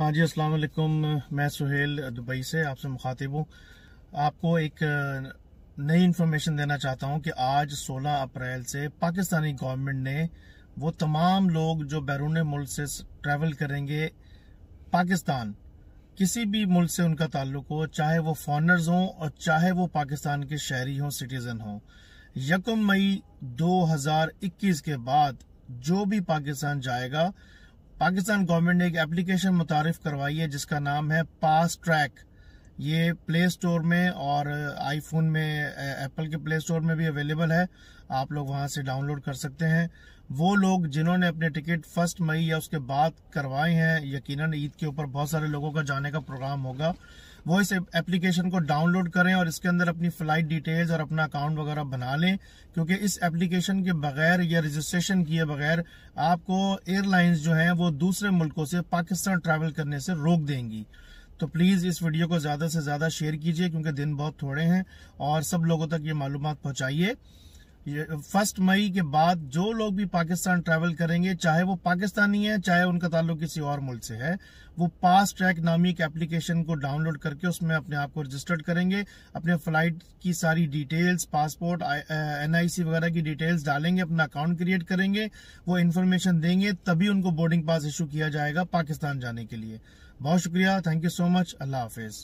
हाँ जी अस्सलाम वालेकुम मैं सुहेल दुबई से आपसे मुखातिब हूँ आपको एक नई इन्फॉर्मेशन देना चाहता हूँ कि आज 16 अप्रैल से पाकिस्तानी गवर्नमेंट ने वो तमाम लोग जो बैरून मुल्क से ट्रैवल करेंगे पाकिस्तान किसी भी मुल्क से उनका ताल्लुक हो चाहे वो फॉरनर्स हों और चाहे वो पाकिस्तान के शहरी हों सिटीजन हों यकम मई 2021 के बाद जो भी पाकिस्तान जाएगा पाकिस्तान गवर्नमेंट ने एक एप्लीकेशन मुतारफ करवाई है जिसका नाम है पास ट्रैक ये प्ले स्टोर में और आईफोन में एप्पल के प्ले स्टोर में भी अवेलेबल है आप लोग वहां से डाउनलोड कर सकते हैं वो लोग जिन्होंने अपने टिकट फर्स्ट मई या उसके बाद करवाए हैं यकीनन ईद के ऊपर बहुत सारे लोगों का जाने का प्रोग्राम होगा वो इस एप्लीकेशन को डाउनलोड करें और इसके अंदर अपनी फ्लाइट डिटेल्स और अपना अकाउंट वगैरह बना लें क्योंकि इस एप्लीकेशन के बगैर या रजिस्ट्रेशन किए बगैर आपको एयरलाइंस जो हैं वो दूसरे मुल्कों से पाकिस्तान ट्रैवल करने से रोक देंगी तो प्लीज़ इस वीडियो को ज़्यादा से ज़्यादा शेयर कीजिए क्योंकि दिन बहुत थोड़े हैं और सब लोगों तक ये मालूम पहुँचाइए फर्स्ट मई के बाद जो लोग भी पाकिस्तान ट्रैवल करेंगे चाहे वो पाकिस्तानी है चाहे उनका ताल्लुक किसी और मुल्क से है वो पास ट्रैक नामी एक एप्लीकेशन को डाउनलोड करके उसमें अपने आप को रजिस्टर्ड करेंगे अपने फ्लाइट की सारी डिटेल्स पासपोर्ट एनआईसी वगैरह की डिटेल्स डालेंगे अपना अकाउंट क्रिएट करेंगे वो इन्फॉर्मेशन देंगे तभी उनको बोर्डिंग पास इशू किया जाएगा पाकिस्तान जाने के लिए बहुत शुक्रिया थैंक यू सो मच अल्लाह हाफिज़